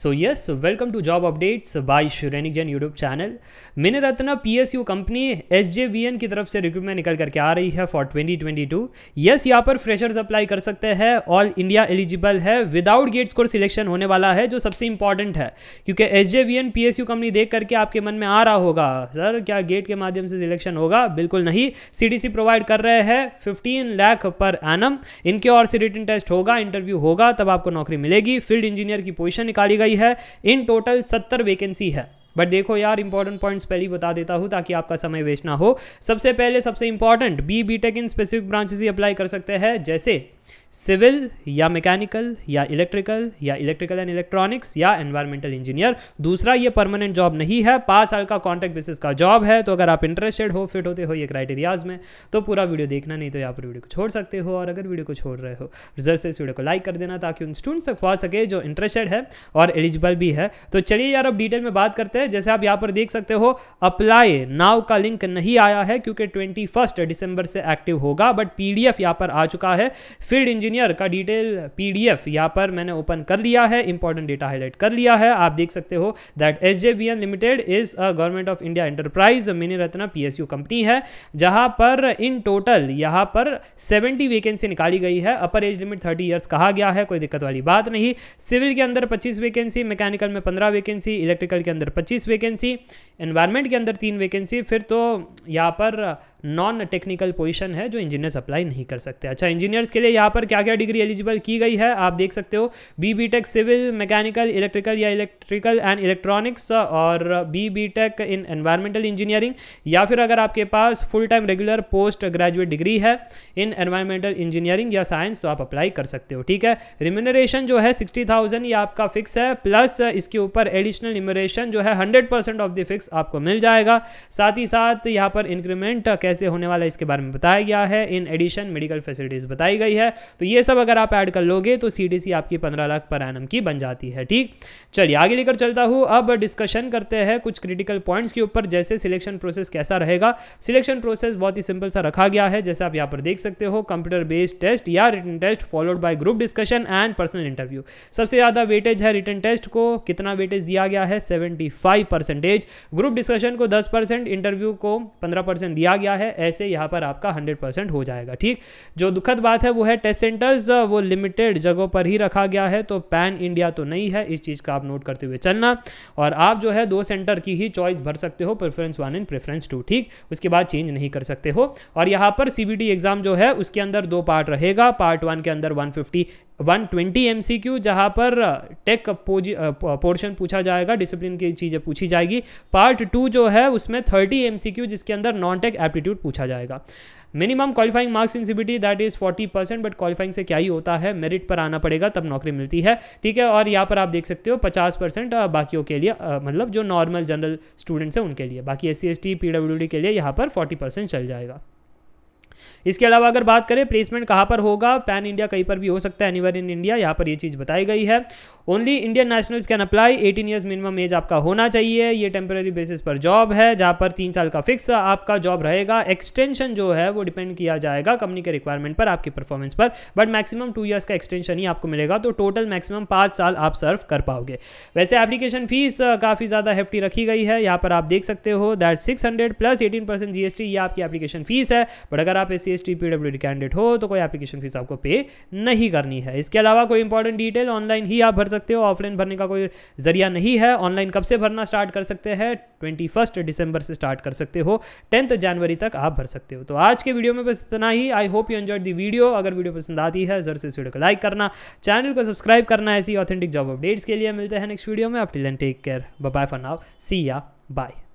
so yes welcome to job updates by Shirenik Jain YouTube channel Miniratna PSU company एन की तरफ से रिक्रूटमेंट निकल करके आ रही है फॉर 2022 यस यहाँ पर फ्रेशर्स अप्लाई कर सकते हैं ऑल इंडिया एलिजिबल है विदाउट गेट स्कोर सिलेक्शन होने वाला है जो सबसे इंपॉर्टेंट है क्योंकि एस पीएसयू कंपनी देख करके आपके मन में आ रहा होगा सर क्या गेट के माध्यम से सिलेक्शन होगा बिल्कुल नहीं सी प्रोवाइड कर रहे हैं फिफ्टीन लैख पर एनम इनके और से रिटर्न टेस्ट होगा इंटरव्यू होगा तब आपको नौकरी मिलेगी फील्ड इंजीनियर की पोजिशन निकाली गई आई है इन टोटल सत्तर वैकेंसी है बट देखो यार इंपॉर्टेंट पॉइंट्स पहले ही बता देता हूँ ताकि आपका समय वेस्ट ना हो सबसे पहले सबसे important B B in specific branches ही अप्लाई कर सकते हैं जैसे सिविल या मैकेनिकल या इलेक्ट्रिकल या इलेक्ट्रिकल एंड इलेक्ट्रॉनिक्स या एनवायरमेंटल इंजीनियर दूसरा ये परमानेंट जॉब नहीं है पाँच साल का कॉन्ट्रैक्ट बेसिस का जॉब है तो अगर आप इंटरेस्टेड हो फिट होते हो ये क्राइटेरियाज में तो पूरा वीडियो देखना नहीं तो यहाँ पर वीडियो को छोड़ सकते हो और अगर वीडियो को छोड़ रहे हो रिजल्ट से इस वीडियो को लाइक कर देना ताकि उन स्टूडेंट्स तक पहुँच सके जो इंटरेस्टेड है और एलिजिबल भी है तो चलिए यार अब डिटेल में बात करते हैं जैसे आप यहाँ पर देख सकते हो अप्लाई नाव का लिंक नहीं आया है क्योंकि ट्वेंटी दिसंबर से एक्टिव होगा बट पी डी पर आ चुका है फिर फील्ड इंजीनियर का डिटेल पीडीएफ डी यहाँ पर मैंने ओपन कर लिया है इंपॉर्टेंट डेटा हाईलाइट कर लिया है आप देख सकते हो that S limited is a government of India enterprise Miniratna P company है जहाँ पर इन टोटल यहाँ पर सेवेंटी वेकेंसी निकाली गई है upper age limit thirty years कहा गया है कोई दिक्कत वाली बात नहीं सिविल के अंदर पच्चीस वैकेंसी मैकेनिकल में पंद्रह वैकेंसी इलेक्ट्रिकल के अंदर पच्चीस वैकेंसी एनवायरमेंट के अंदर तीन वैकेंसी फिर तो यहाँ पर नॉन टेक्निकल पोजीशन है जो इंजीनियर्स अप्लाई नहीं कर सकते अच्छा इंजीनियर्स के लिए यहाँ यहाँ पर क्या क्या डिग्री एलिजिबल की गई है आप देख सकते हो B B tech civil mechanical electrical या इलेक्ट्रिकल एंड इलेक्ट्रॉनिक्स और B B tech in environmental engineering या फिर अगर आपके पास full time regular post graduate degree है इन एनवायरमेंटल इंजीनियरिंग या साइंस तो आप अप्लाई कर सकते हो ठीक है रिम्यूनरेशन जो है सिक्सटी थाउजेंड ये आपका फिक्स है प्लस इसके ऊपर एडिशनल रिम्यूनरेशन जो है hundred percent of the fix आपको मिल जाएगा साथ ही साथ यहाँ पर इंक्रीमेंट कैसे होने वाला है इसके बारे में बताया गया है इन एडिशन मेडिकल फैसिलिटीज़ बताई गई है है तो ये सब अगर आप ऐड कर लोगे तो सी आपकी पंद्रह लाख पर एनम की बन जाती है ठीक चलिए आगे लेकर चलता हूँ अब डिस्कशन करते हैं कुछ क्रिटिकल पॉइंट्स के ऊपर जैसे सिलेक्शन प्रोसेस कैसा रहेगा सिलेक्शन प्रोसेस बहुत ही सिंपल सा रखा गया है जैसे आप यहाँ पर देख सकते हो कंप्यूटर बेस्ड टेस्ट या written test followed by group discussion and personal interview सबसे ज़्यादा वेटेज है रिटर्न टेस्ट को कितना वेटेज दिया गया है 75 परसेंटेज ग्रुप डिस्कशन को दस परसेंट इंटरव्यू को पंद्रह परसेंट दिया गया है ऐसे यहाँ पर आपका हंड्रेड परसेंट हो जाएगा ठीक जो दुखद बात है वो है टेस्ट सेंटर्स वो लिमिटेड जगहों पर ही रखा गया है तो पैन इंडिया तो नहीं है इस चीज़ का आप नोट करते हुए चलना और आप जो है दो सेंटर की ही चॉइस भर सकते हो preference one and preference two ठीक उसके बाद चेंज नहीं कर सकते हो और यहाँ पर सी एग्ज़ाम जो है उसके अंदर दो पार्ट रहेगा पार्ट वन के अंदर वन 120 क्यू जहां पर टेक पोर्शन पूछा जाएगा डिसिप्लिन की चीज़ें पूछी जाएगी पार्ट टू जो है उसमें 30 क्यू जिसके अंदर नॉन टेक एप्टीट्यूड पूछा जाएगा minimum qualifying marks in CBT that is 40 percent but qualifying से क्या ही होता है मेरिट पर आना पड़ेगा तब नौकरी मिलती है ठीक है और यहाँ पर आप देख सकते हो 50 परसेंट बाकियों के लिए मतलब जो नॉर्मल जनरल स्टूडेंट्स हैं उनके लिए बाकी एस सी एस टी के लिए यहाँ पर फोर्टी चल जाएगा इसके अलावा अगर बात करें प्लेसमेंट कहाँ पर होगा पैन इंडिया कहीं पर भी हो सकता है एनीवर इन इंडिया यहाँ पर ये चीज़ बताई गई है only Indian nationals can apply eighteen years minimum age आपका होना चाहिए ये टेम्प्रेरी बेसिस पर जॉब है जहाँ पर तीन साल का फिक्स आपका जॉब रहेगा एक्सटेंशन जो है वो डिपेंड किया जाएगा कंपनी के रिक्वायरमेंट पर आपकी परफॉर्मेंस पर बट मैक्सिमम टू ईयर्स का एक्सटेंशन ही आपको मिलेगा तो टोटल मैक्सिमम पाँच साल आप सर्व कर पाओगे वैसे एप्लीकेशन फीस काफ़ी ज़्यादा हेफ्टी रखी गई है यहाँ पर आप देख सकते हो that six plus eighteen percent ये आपकी एप्लीकेशन फीस है बट अगर आप S C S T candidate हो तो कोई एप्लीकेशन फीस आपको पे नहीं करनी है इसके अलावा कोई इंपॉर्टेंट डिटेल ऑनलाइन ही आप भर सकते हो ऑफलाइन भरने का कोई जरिया नहीं है ऑनलाइन कब से भरना स्टार्ट कर सकते हैं ट्वेंटी फर्स्ट दिसंबर से स्टार्ट कर सकते हो टेंथ जनवरी तक आप भर सकते हो तो आज के वीडियो में बस इतना ही I hope you enjoyed the video अगर वीडियो पसंद आती है जरूर से इस वीडियो को लाइक करना चैनल को सब्सक्राइब करना ऐसी ऑथेंटिक जॉब अपडेट्स के लिए मिलते हैं नेक्स्ट वीडियो में आप till take care bye for now see ya bye